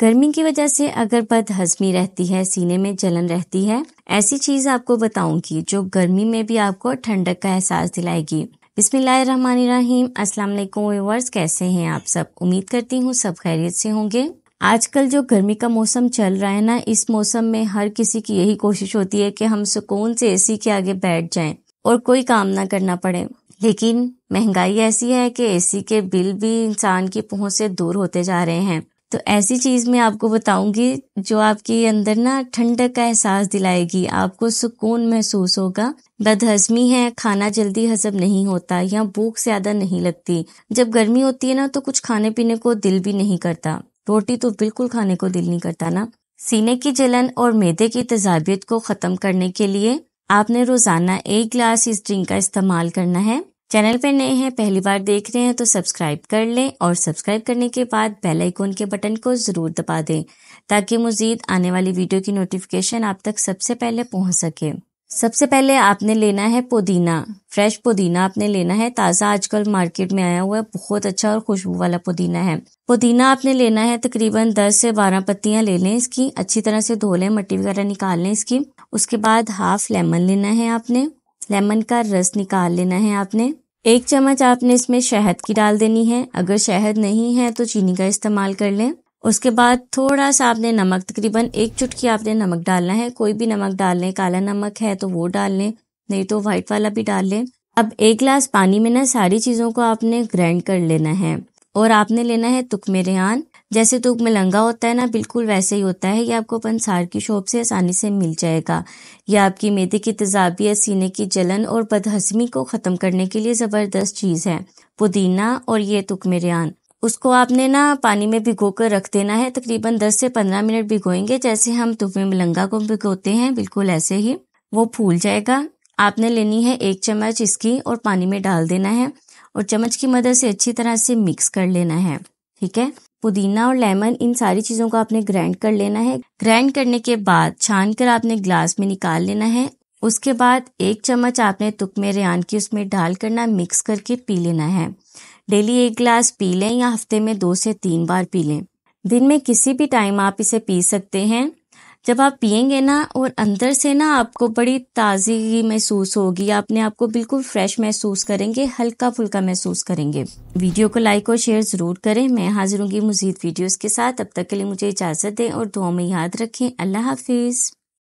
गर्मी की वजह से अगर बद हजमी रहती है सीने में जलन रहती है ऐसी चीज आपको बताऊंगी जो गर्मी में भी आपको ठंडक का एहसास दिलाएगी बिस्मिल्लाहिर्रहमानिर्रहीम अस्सलाम वालेकुम व्यूअर्स कैसे हैं आप सब उम्मीद करती हूँ सब खैरियत से होंगे आजकल जो गर्मी का मौसम चल रहा है ना इस मौसम में हर किसी की यही कोशिश होती है कि हम सुकून से एसी के आगे बैठ जाएं और कोई काम ना करना पड़े लेकिन महंगाई ऐसी है कि एसी के बिल भी इंसान की पहुंच से दूर होते जा रहे हैं तो ऐसी चीज़ मैं आपको बताऊंगी जो आपके अंदर ना ठंडक का एहसास दिलाएगी आपको सुकून महसूस होगा बदहजमी है खाना जल्दी हजम नहीं होता या भूख ज़्यादा नहीं लगती जब गर्मी होती है ना तो कुछ खाने पीने को दिल भी नहीं करता रोटी तो बिल्कुल खाने को दिल नहीं करता ना सीने की जलन और मैदे की तजाबियत को ख़त्म करने के लिए आपने रोज़ाना एक ग्लास इस ड्रिंक का इस्तेमाल करना है चैनल पर नए हैं पहली बार देख रहे हैं तो सब्सक्राइब कर लें और सब्सक्राइब करने के बाद बेल आइकॉन के बटन को ज़रूर दबा दें ताकि मज़ीद आने वाली वीडियो की नोटिफिकेशन आप तक सबसे पहले पहुंच सके सबसे पहले आपने लेना है पुदीना फ्रेश पुदीना आपने लेना है ताज़ा आजकल मार्केट में आया हुआ है बहुत अच्छा और खुशबू वाला पुदीना है पुदीना आपने लेना है तकरीबन 10 से 12 पत्तियां ले लें इसकी अच्छी तरह से धो लें मट्टी वगैरह निकाल लें इसकी उसके बाद हाफ लेमन लेना है आपने लेमन का रस निकाल लेना है आपने एक चम्मच आपने इसमें शहद की डाल देनी है अगर शहद नहीं है तो चीनी का इस्तेमाल कर लें उसके बाद थोड़ा सा आपने नमक तकरीबन एक चुटकी आपने नमक डालना है कोई भी नमक डाल लें काला नमक है तो वो डाल लें नहीं तो व्हाइट वाला भी डाल लें अब एक गिलास पानी में ना सारी चीज़ों को आपने ग्राइंड कर लेना है और आपने लेना है तुक रेहान जैसे तूक तो में लंगा होता है ना बिल्कुल वैसे ही होता है ये आपको पंसार की शॉप से आसानी से मिल जाएगा यह आपकी मेदे की तजाबियत सीने की जलन और बदहसमी को ख़त्म करने के लिए ज़बरदस्त चीज़ है पुदीना और ये तुक में उसको आपने ना पानी में भिगो कर रख देना है तकरीबन 10 से 15 मिनट भिगोएंगे जैसे हम तुफे में मलंगा को भिगोते हैं बिल्कुल ऐसे ही वो फूल जाएगा आपने लेनी है एक चम्मच इसकी और पानी में डाल देना है और चम्मच की मदद से अच्छी तरह से मिक्स कर लेना है ठीक है पुदीना और लेमन इन सारी चीज़ों को आपने ग्राइंड कर लेना है ग्राइंड करने के बाद छान कर आपने ग्लास में निकाल लेना है उसके बाद एक चम्मच आपने में रेन की उसमें डाल करना मिक्स करके पी लेना है डेली एक ग्लास पी लें या हफ्ते में दो से तीन बार पी लें दिन में किसी भी टाइम आप इसे पी सकते हैं जब आप पियेंगे ना और अंदर से ना आपको बड़ी ताज़गी महसूस होगी आपने आपको बिल्कुल फ्रेश महसूस करेंगे हल्का फुल्का महसूस करेंगे वीडियो को लाइक और शेयर ज़रूर करें मैं हाजिर हूँ मजीद वीडियोज़ के साथ अब तक के लिए मुझे इजाज़त दें और दुआ में याद रखें अल्लाह हाफिज़